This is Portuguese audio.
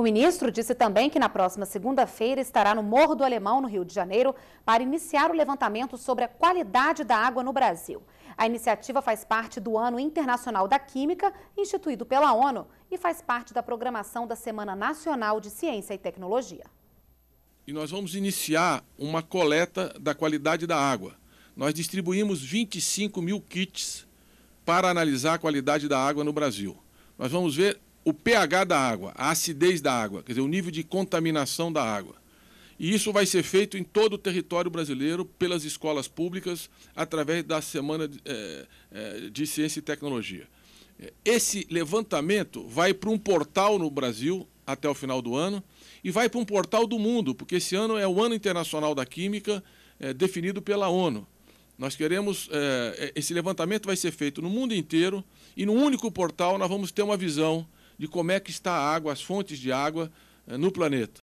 O ministro disse também que na próxima segunda-feira estará no Morro do Alemão, no Rio de Janeiro, para iniciar o levantamento sobre a qualidade da água no Brasil. A iniciativa faz parte do Ano Internacional da Química, instituído pela ONU, e faz parte da programação da Semana Nacional de Ciência e Tecnologia. E nós vamos iniciar uma coleta da qualidade da água. Nós distribuímos 25 mil kits para analisar a qualidade da água no Brasil. Nós vamos ver o pH da água, a acidez da água, quer dizer, o nível de contaminação da água. E isso vai ser feito em todo o território brasileiro, pelas escolas públicas, através da Semana de, eh, eh, Ciência e Tecnologia. Eh, esse levantamento vai para um portal no Brasil até o final do ano e vai para um portal do mundo, porque esse ano é o Ano Internacional da Química, é, definido pela ONU. Nós queremos. É, esse levantamento vai ser feito no mundo inteiro e no único portal nós vamos ter uma visão de como é que está a água, as fontes de água eh, no planeta.